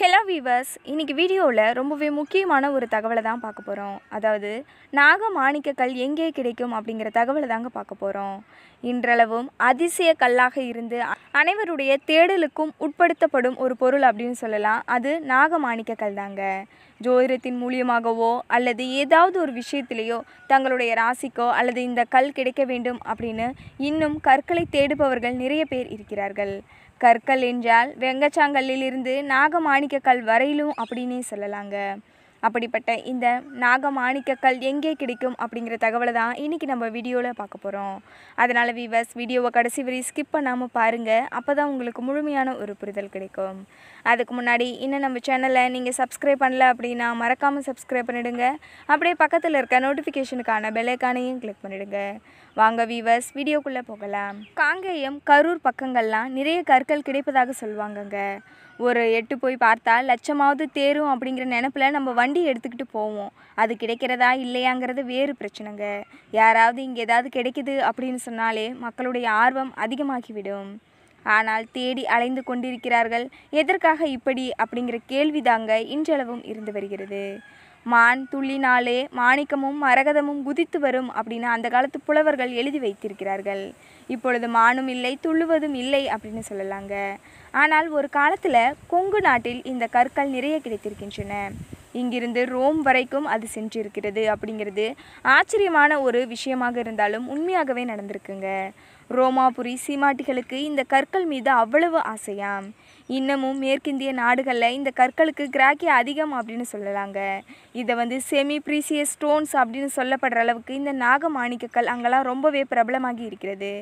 hello viewers இன்றைக்கி வீடியோவில் ரொம்பவே முக்கியமான ஒரு தகவலை தான் பார்க்க போகிறோம் அதாவது நாக மாணிக்கக்கல் எங்கே கிடைக்கும் அப்படிங்கிற தகவலை தாங்க பார்க்க போகிறோம் இன்றளவும் அதிசய கல்லாக இருந்து அனைவருடைய தேடலுக்கும் உட்படுத்தப்படும் ஒரு பொருள் அப்படின்னு சொல்லலாம் அது நாக மாணிக்கக்கல் தாங்க ஜோதிடத்தின் மூலியமாகவோ அல்லது ஏதாவது ஒரு விஷயத்திலேயோ தங்களுடைய ராசிக்கோ அல்லது இந்த கல் கிடைக்க வேண்டும் அப்படின்னு இன்னும் கற்களை தேடுபவர்கள் நிறைய பேர் இருக்கிறார்கள் கற்கள் என்றால் வெங்கச்சாங்கல்லிலிருந்து நாகமாணிக்கக்கல் வரையிலும் அப்படின்னே சொல்லலாங்க அப்படிப்பட்ட இந்த நாக மாணிக்கக்கல் எங்கே கிடைக்கும் அப்படிங்கிற தகவலை தான் இன்றைக்கி நம்ம வீடியோவில் பார்க்க போகிறோம் அதனால் வீவர்ஸ் வீடியோவை கடைசி வரி ஸ்கிப் பண்ணாமல் பாருங்கள் அப்போ தான் உங்களுக்கு முழுமையான ஒரு புரிதல் கிடைக்கும் அதுக்கு முன்னாடி இன்னும் நம்ம சேனலை நீங்கள் சப்ஸ்கிரைப் பண்ணல அப்படின்னா மறக்காமல் சப்ஸ்கிரைப் பண்ணிவிடுங்க அப்படியே பக்கத்தில் இருக்க நோட்டிஃபிகேஷனுக்கான பெல்லைக்கானையும் கிளிக் பண்ணிவிடுங்க வாங்க வீவர்ஸ் வீடியோக்குள்ளே போகலாம் காங்கேயம் கரூர் பக்கங்கள்லாம் நிறைய கற்கள் கிடைப்பதாக சொல்லுவாங்கங்க ஒரு எட்டு போய் பார்த்தா லட்சமாவது தேரும் அப்படிங்கிற நினப்பில் நம்ம வண்டி எடுத்துக்கிட்டு போவோம் அது கிடைக்கிறதா இல்லையாங்கிறது வேறு பிரச்சனைங்க யாராவது இங்கே ஏதாவது கிடைக்குது அப்படின்னு சொன்னாலே மக்களுடைய ஆர்வம் அதிகமாகிவிடும் ஆனால் தேடி அலைந்து கொண்டிருக்கிறார்கள் எதற்காக இப்படி அப்படிங்கிற கேள்விதாங்க இன்றளவும் இருந்து வருகிறது மான் துள்ளினாலே மாணிக்கமும் மரகதமும் குதித்து வரும் அப்படின்னு அந்த காலத்து புலவர்கள் எழுதி வைத்திருக்கிறார்கள் இப்பொழுது மானும் இல்லை துள்ளுவதும் இல்லை அப்படின்னு சொல்லலாங்க ஆனால் ஒரு காலத்தில் கொங்கு நாட்டில் இந்த கற்கள் நிறைய கிடைத்திருக்கின்றன இங்கிருந்து ரோம் வரைக்கும் அது சென்றிருக்கிறது அப்படிங்கிறது ஆச்சரியமான ஒரு விஷயமாக இருந்தாலும் உண்மையாகவே நடந்திருக்குங்க ரோமாபுரி சீமாட்டிகளுக்கு இந்த கற்கள் மீது அவ்வளவு ஆசையாம் இன்னமும் மேற்கிந்திய நாடுகளில் இந்த கற்களுக்கு கிராக்கி அதிகம் அப்படின்னு சொல்லலாங்க இதை வந்து செமி ப்ரீசியஸ் ஸ்டோன்ஸ் அப்படின்னு சொல்லப்படுற அளவுக்கு இந்த நாக மாணிக்கக்கள் அங்கெல்லாம் ரொம்பவே பிரபலமாகி இருக்கிறது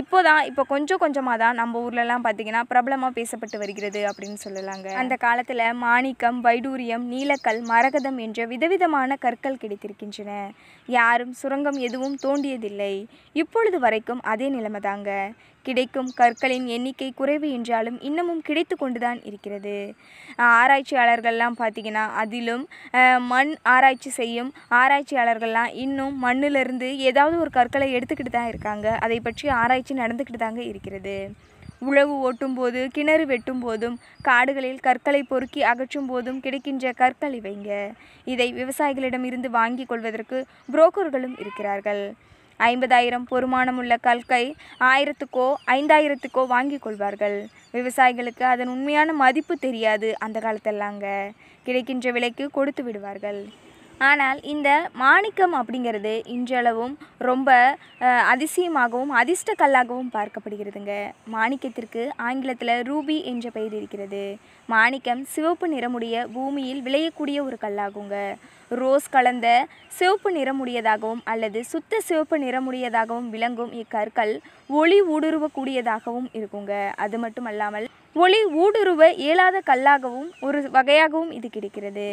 இப்போ தான் இப்போ கொஞ்சம் கொஞ்சமாக தான் நம்ம ஊர்லலாம் பார்த்தீங்கன்னா பிரபலமாக பேசப்பட்டு வருகிறது அப்படின்னு சொல்லலாங்க அந்த காலத்தில் மாணிக்கம் வைடூரியம் நீலக்கல் மரகதம் என்ற விதவிதமான கற்கள் கிடைத்திருக்கின்றன யாரும் சுரங்கம் எதுவும் தோண்டியதில்லை இப்பொழுது வரைக்கும் அதே நிலைமைதாங்க கிடைக்கும் கற்களின் எண்ணிக்கை குறைவு என்றாலும் இன்னமும் கிடைத்து கொண்டுதான் இருக்கிறது ஆராய்ச்சியாளர்கள்லாம் பார்த்தீங்கன்னா அதிலும் மண் ஆராய்ச்சி செய்யும் ஆராய்ச்சியாளர்கள்லாம் இன்னும் மண்ணிலிருந்து ஏதாவது ஒரு கற்களை எடுத்துக்கிட்டு தான் இருக்காங்க அதை பற்றி ஆராய்ச்சி நடந்துக்கிட்டு தாங்க இருக்கிறது உழவு ஓட்டும்போது கிணறு வெட்டும் போதும் காடுகளில் கற்களை பொறுக்கி அகற்றும் போதும் கிடைக்கின்ற கற்கள் இவைங்க இதை விவசாயிகளிடம் இருந்து வாங்கி கொள்வதற்கு புரோக்கர்களும் இருக்கிறார்கள் ஐம்பதாயிரம் பொறுமானமுள்ள கற்கை ஆயிரத்துக்கோ ஐந்தாயிரத்துக்கோ வாங்கி கொள்வார்கள் விவசாயிகளுக்கு அதன் உண்மையான மதிப்பு தெரியாது அந்த காலத்தெல்லாங்க கிடைக்கின்ற விலைக்கு கொடுத்து விடுவார்கள் ஆனால் இந்த மாணிக்கம் அப்படிங்கிறது இன்றளவும் ரொம்ப அதிசயமாகவும் அதிர்ஷ்ட கல்லாகவும் பார்க்கப்படுகிறதுங்க மாணிக்கத்திற்கு ஆங்கிலத்தில் ரூபி என்ற பெயர் இருக்கிறது மாணிக்கம் சிவப்பு நிறமுடைய பூமியில் விளையக்கூடிய ஒரு கல்லாகுங்க ரோஸ் கலந்த சிவப்பு நிறமுடையதாகவும் அல்லது சுத்த சிவப்பு நிறமுடையதாகவும் விளங்கும் இக்கற்கள் ஒளி ஊடுருவக்கூடியதாகவும் இருக்குங்க அது மட்டும் அல்லாமல் ஒளி ஊடுருவ இயலாத கல்லாகவும் ஒரு வகையாகவும் இது கிடைக்கிறது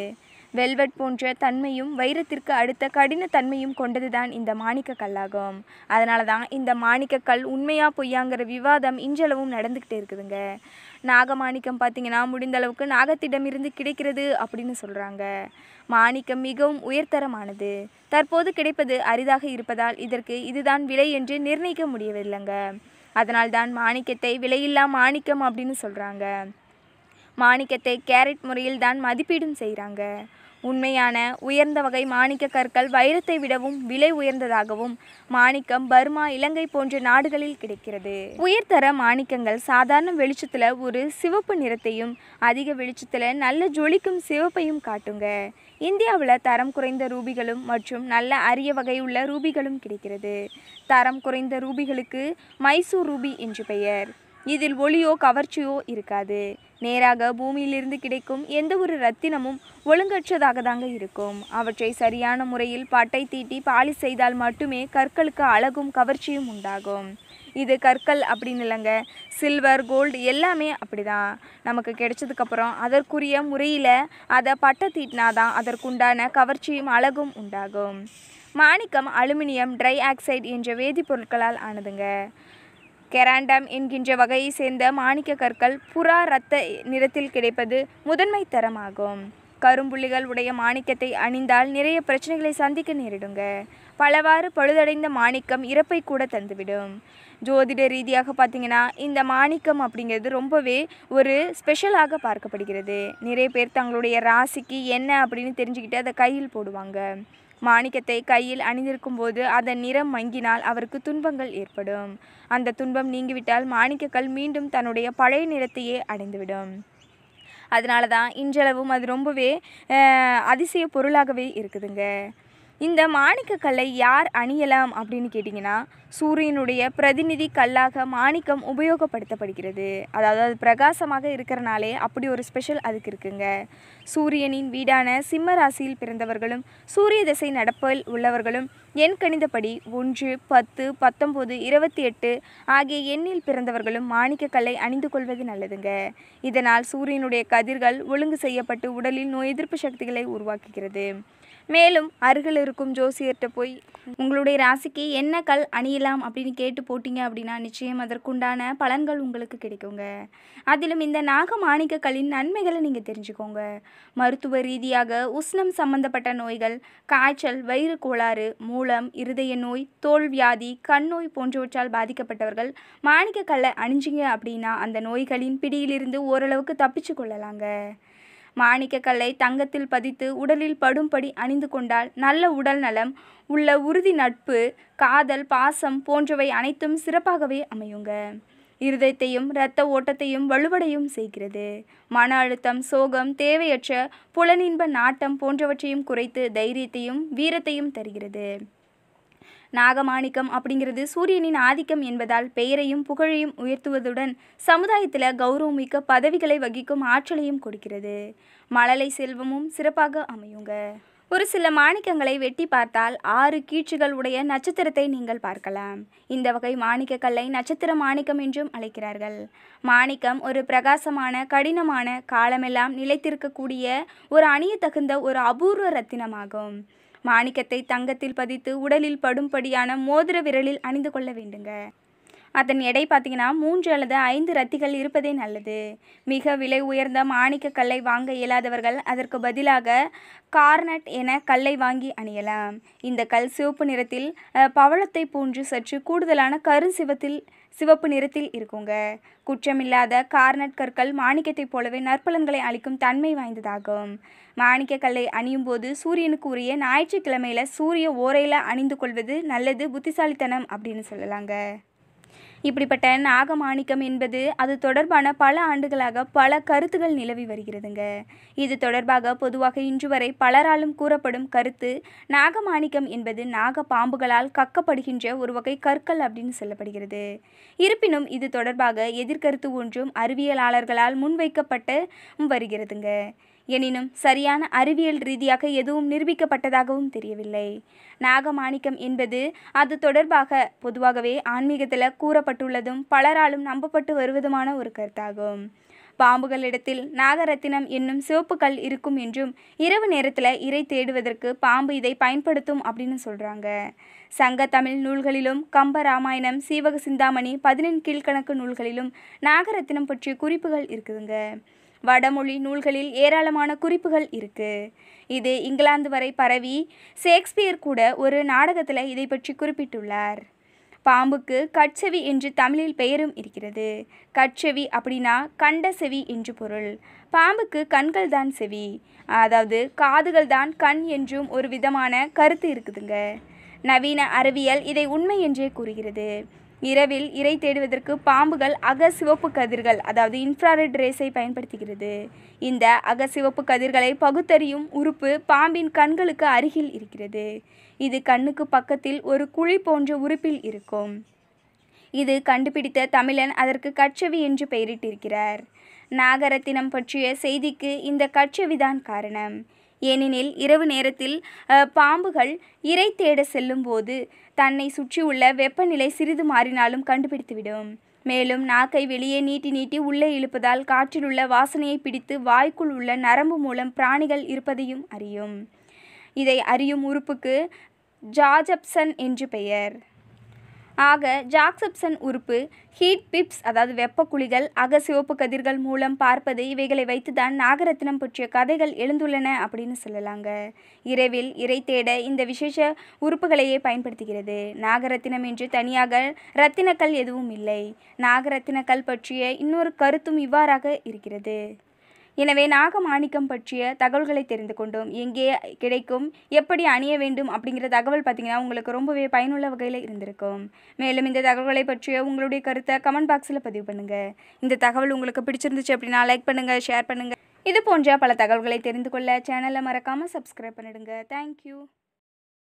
வெல்வெட் போன்ற தன்மையும் வைரத்திற்கு அடுத்த கடின தன்மையும் கொண்டதுதான் இந்த மாணிக்க கல்லாகும் அதனால தான் இந்த மாணிக்க கல் உண்மையாக பொய்யாங்கிற விவாதம் இன்றளவும் நடந்துக்கிட்டே இருக்குதுங்க நாகமாணிக்கம் பார்த்தீங்கன்னா முடிந்த அளவுக்கு நாகத்திடமிருந்து கிடைக்கிறது அப்படின்னு சொல்கிறாங்க மாணிக்கம் மிகவும் உயர்தரமானது தற்போது கிடைப்பது அரிதாக இருப்பதால் இதற்கு இதுதான் விலை என்று நிர்ணயிக்க முடியவில்லைங்க அதனால்தான் மாணிக்கத்தை விலையில்லா மாணிக்கம் அப்படின்னு சொல்கிறாங்க மாணிக்கத்தை கேரட் முறையில் தான் மதிப்பீடும் செய்கிறாங்க உண்மையான உயர்ந்த வகை மாணிக்க கற்கள் வைரத்தை விடவும் விலை உயர்ந்ததாகவும் மாணிக்கம் பர்மா இலங்கை போன்ற நாடுகளில் கிடைக்கிறது உயர்தர மாணிக்கங்கள் சாதாரண வெளிச்சத்தில் ஒரு சிவப்பு நிறத்தையும் அதிக வெளிச்சத்தில் நல்ல ஜொலிக்கும் சிவப்பையும் காட்டுங்க இந்தியாவில் தரம் குறைந்த ரூபிகளும் மற்றும் நல்ல அரிய வகை உள்ள ரூபிகளும் கிடைக்கிறது தரம் குறைந்த ரூபிகளுக்கு மைசூர் ரூபி என்று பெயர் இதில் ஒளியோ கவர்ச்சியோ இருக்காது நேராக பூமியிலிருந்து கிடைக்கும் எந்த ஒரு ரத்தினமும் ஒழுங்கற்றதாக தாங்க இருக்கும் அவற்றை சரியான முறையில் பட்டை தீட்டி பாலி செய்தால் மட்டுமே கற்களுக்கு அழகும் கவர்ச்சியும் உண்டாகும் இது கற்கள் அப்படின்னு இல்லைங்க சில்வர் கோல்டு எல்லாமே அப்படிதான் நமக்கு கிடைச்சதுக்கப்புறம் அதற்குரிய முறையில் அதை பட்டை தீட்டினா தான் அதற்குண்டான கவர்ச்சியும் அழகும் உண்டாகும் மாணிக்கம் அலுமினியம் ட்ரை ஆக்சைடு என்ற வேதிப்பொருட்களால் ஆனதுங்க கெராண்டம் என்கின்ற வகையை சேர்ந்த மாணிக்க கற்கள் புறா இரத்த நிறத்தில் கிடைப்பது முதன்மை தரமாகும் கரும்புள்ளிகள் உடைய மாணிக்கத்தை அணிந்தால் நிறைய பிரச்சனைகளை சந்திக்க நேரிடுங்க பலவாறு பழுதடைந்த மாணிக்கம் இறப்பை கூட தந்துவிடும் ஜோதிட ரீதியாக பார்த்தீங்கன்னா இந்த மாணிக்கம் அப்படிங்கிறது ரொம்பவே ஒரு ஸ்பெஷலாக பார்க்கப்படுகிறது நிறைய பேர் தங்களுடைய ராசிக்கு என்ன அப்படின்னு தெரிஞ்சுக்கிட்டு அதை கையில் போடுவாங்க மாணிக்கத்தை கையில் அணிந்திருக்கும் போது அதன் நிறம் மங்கினால் அவருக்கு துன்பங்கள் ஏற்படும் அந்த துன்பம் நீங்கிவிட்டால் மாணிக்கக்கல் மீண்டும் தன்னுடைய பழைய நிறத்தையே அடைந்துவிடும் அதனால தான் இன்றளவும் அது ரொம்பவே அதிசய பொருளாகவே இருக்குதுங்க இந்த மாணிக்க கல்லை யார் அணியலாம் அப்படின்னு கேட்டிங்கன்னா சூரியனுடைய பிரதிநிதி கல்லாக மாணிக்கம் உபயோகப்படுத்தப்படுகிறது அதாவது அது பிரகாசமாக இருக்கிறனாலே அப்படி ஒரு ஸ்பெஷல் அதுக்கு இருக்குங்க சூரியனின் வீடான சிம்ம ராசியில் பிறந்தவர்களும் சூரிய திசை நடப்பில் உள்ளவர்களும் எண் கணிதப்படி ஒன்று பத்து பத்தொம்போது இருபத்தி எட்டு ஆகிய எண்ணில் பிறந்தவர்களும் மாணிக்கக்கல்லை அணிந்து கொள்வது நல்லதுங்க இதனால் சூரியனுடைய கதிர்கள் ஒழுங்கு செய்யப்பட்டு உடலில் நோய் எதிர்ப்பு சக்திகளை உருவாக்குகிறது மேலும் அருகில் இருக்கும் ஜோசியர்கிட்ட போய் உங்களுடைய ராசிக்கு என்ன கல் அணியலாம் அப்படின்னு கேட்டு போட்டிங்க அப்படின்னா நிச்சயம் அதற்குண்டான பலன்கள் உங்களுக்கு கிடைக்குங்க அதிலும் இந்த நாக மாணிக்க கல்லின் நன்மைகளை நீங்கள் தெரிஞ்சுக்கோங்க மருத்துவ ரீதியாக உஷ்ணம் சம்பந்தப்பட்ட நோய்கள் காய்ச்சல் வயிறு கோளாறு மூ மூலம் இருதய நோய் தோல்வியாதி கண் நோய் போன்றவற்றால் பாதிக்கப்பட்டவர்கள் மாணிக்க கல்லை அணிஞ்சிங்க அப்படின்னா அந்த நோய்களின் பிடியிலிருந்து ஓரளவுக்கு தப்பிச்சு கொள்ளலாங்க கல்லை தங்கத்தில் பதித்து உடலில் படும்படி அணிந்து கொண்டால் நல்ல உடல் நலம் உள்ள உறுதி நட்பு காதல் பாசம் போன்றவை அனைத்தும் சிறப்பாகவே அமையுங்க இருதயத்தையும் இரத்த ஓட்டத்தையும் வலுவடையும் செய்கிறது மன அழுத்தம் சோகம் தேவையற்ற புலனின்ப நாட்டம் போன்றவற்றையும் குறைத்து தைரியத்தையும் வீரத்தையும் தருகிறது நாகமாணிக்கம் அப்படிங்கிறது சூரியனின் ஆதிக்கம் என்பதால் பெயரையும் புகழையும் உயர்த்துவதுடன் சமுதாயத்தில் கௌரவமிக்க பதவிகளை வகிக்கும் ஆற்றலையும் கொடுக்கிறது மழலை செல்வமும் சிறப்பாக அமையுங்க ஒரு சில மாணிக்கங்களை வெட்டி பார்த்தால் ஆறு கீழ்ச்சிகள் உடைய நட்சத்திரத்தை நீங்கள் பார்க்கலாம் இந்த வகை மாணிக்கக்கல்லை நட்சத்திர மாணிக்கம் என்றும் அழைக்கிறார்கள் மாணிக்கம் ஒரு பிரகாசமான கடினமான காலமெல்லாம் நிலைத்திருக்கக்கூடிய ஒரு அணிய தகுந்த ஒரு அபூர்வ ரத்தினமாகும் மாணிக்கத்தை தங்கத்தில் பதித்து உடலில் படும்படியான மோதிர விரலில் அணிந்து கொள்ள வேண்டுங்க அதன் எடை பார்த்திங்கன்னா மூன்று அல்லது ஐந்து ரத்திகள் இருப்பதே நல்லது மிக விலை உயர்ந்த மாணிக்க கல்லை வாங்க இயலாதவர்கள் அதற்கு பதிலாக கார்னட் என கல்லை வாங்கி அணியலாம் இந்த கல் சிவப்பு நிறத்தில் பவளத்தை பூன்று சற்று கூடுதலான கரு சிவத்தில் சிவப்பு நிறத்தில் இருக்குங்க குற்றமில்லாத கார்னட் கற்கள் மாணிக்கத்தைப் போலவே நற்பலன்களை அளிக்கும் தன்மை வாய்ந்ததாகும் மாணிக்க கல்லை அணியும் போது சூரியனுக்கு உரிய ஞாயிற்றுக்கிழமையில் சூரிய ஓரையில் அணிந்து கொள்வது நல்லது புத்திசாலித்தனம் அப்படின்னு சொல்லலாங்க இப்படிப்பட்ட நாகமாணிக்கம் என்பது அது தொடர்பான பல ஆண்டுகளாக பல கருத்துகள் நிலவி வருகிறதுங்க இது தொடர்பாக பொதுவாக இன்று வரை பலராலும் கூறப்படும் கருத்து நாகமாணிக்கம் என்பது நாக பாம்புகளால் கக்கப்படுகின்ற ஒரு வகை கற்கள் அப்படின்னு சொல்லப்படுகிறது இருப்பினும் இது தொடர்பாக எதிர்கருத்து ஒன்றும் அறிவியலாளர்களால் முன்வைக்கப்பட்டு வருகிறதுங்க எனினும் சரியான அறிவியல் ரீதியாக எதுவும் நிரூபிக்கப்பட்டதாகவும் தெரியவில்லை நாகமாணிக்கம் என்பது அது தொடர்பாக பொதுவாகவே ஆன்மீகத்தில் கூறப்பட்டுள்ளதும் பலராலும் நம்பப்பட்டு வருவதுமான ஒரு கருத்தாகும் பாம்புகளிடத்தில் நாகரத்தினம் என்னும் கல் இருக்கும் என்றும் இரவு நேரத்தில் இறை தேடுவதற்கு பாம்பு இதை பயன்படுத்தும் அப்படின்னு சொல்கிறாங்க சங்க தமிழ் நூல்களிலும் கம்ப ராமாயணம் சீவக சிந்தாமணி பதினெண் கீழ்கணக்கு நூல்களிலும் நாகரத்தினம் பற்றிய குறிப்புகள் இருக்குதுங்க வடமொழி நூல்களில் ஏராளமான குறிப்புகள் இருக்குது இது இங்கிலாந்து வரை பரவி ஷேக்ஸ்பியர் கூட ஒரு நாடகத்தில் இதை பற்றி குறிப்பிட்டுள்ளார் பாம்புக்கு கட்செவி என்று தமிழில் பெயரும் இருக்கிறது கட்செவி அப்படின்னா கண்ட செவி என்று பொருள் பாம்புக்கு கண்கள் தான் செவி அதாவது காதுகள் தான் கண் என்றும் ஒரு விதமான கருத்து இருக்குதுங்க நவீன அறிவியல் இதை உண்மை என்றே கூறுகிறது இரவில் இரை தேடுவதற்கு பாம்புகள் அகசிவப்பு கதிர்கள் அதாவது இன்ஃப்ராரெட் ரேஸை பயன்படுத்துகிறது இந்த அகசிவப்பு கதிர்களை பகுத்தறியும் உறுப்பு பாம்பின் கண்களுக்கு அருகில் இருக்கிறது இது கண்ணுக்கு பக்கத்தில் ஒரு குழி போன்ற உறுப்பில் இருக்கும் இது கண்டுபிடித்த தமிழன் அதற்கு கச்சவி என்று பெயரிட்டிருக்கிறார் நாகரத்தினம் பற்றிய செய்திக்கு இந்த கச்சவிதான் காரணம் ஏனெனில் இரவு நேரத்தில் பாம்புகள் இறை தேட செல்லும்போது தன்னை சுற்றியுள்ள வெப்பநிலை சிறிது மாறினாலும் கண்டுபிடித்துவிடும் மேலும் நாக்கை வெளியே நீட்டி நீட்டி உள்ளே இழுப்பதால் காற்றிலுள்ள வாசனையை பிடித்து வாய்க்குள் உள்ள நரம்பு மூலம் பிராணிகள் இருப்பதையும் அறியும் இதை அறியும் உறுப்புக்கு ஜாஜப்சன் என்று பெயர் ஆக ஜாக்சப்சன் உறுப்பு ஹீட் பிப்ஸ் அதாவது வெப்ப குழிகள் அக சிவப்பு கதிர்கள் மூலம் பார்ப்பது இவைகளை வைத்துதான் நாகரத்தினம் பற்றிய கதைகள் எழுந்துள்ளன அப்படின்னு சொல்லலாங்க இரவில் இறை தேட இந்த விசேஷ உறுப்புகளையே பயன்படுத்துகிறது நாகரத்தினம் என்று தனியாக ரத்தினக்கல் எதுவும் இல்லை நாகரத்தினக்கல் பற்றிய இன்னொரு கருத்தும் இவ்வாறாக இருக்கிறது எனவே நாகமாணிக்கம் பற்றிய தகவல்களை தெரிந்து கொண்டோம் எங்கே கிடைக்கும் எப்படி அணிய வேண்டும் அப்படிங்கிற தகவல் பார்த்தீங்கன்னா உங்களுக்கு ரொம்பவே பயனுள்ள வகையில் இருந்திருக்கும் மேலும் இந்த தகவல்களை பற்றிய உங்களுடைய கருத்தை கமெண்ட் பாக்ஸில் பதிவு பண்ணுங்கள் இந்த தகவல் உங்களுக்கு பிடிச்சிருந்துச்சு அப்படின்னா லைக் பண்ணுங்கள் ஷேர் பண்ணுங்கள் இது போன்ற பல தகவல்களை தெரிந்து கொள்ள சேனலை மறக்காமல் சப்ஸ்கிரைப் பண்ணிடுங்க தேங்க்யூ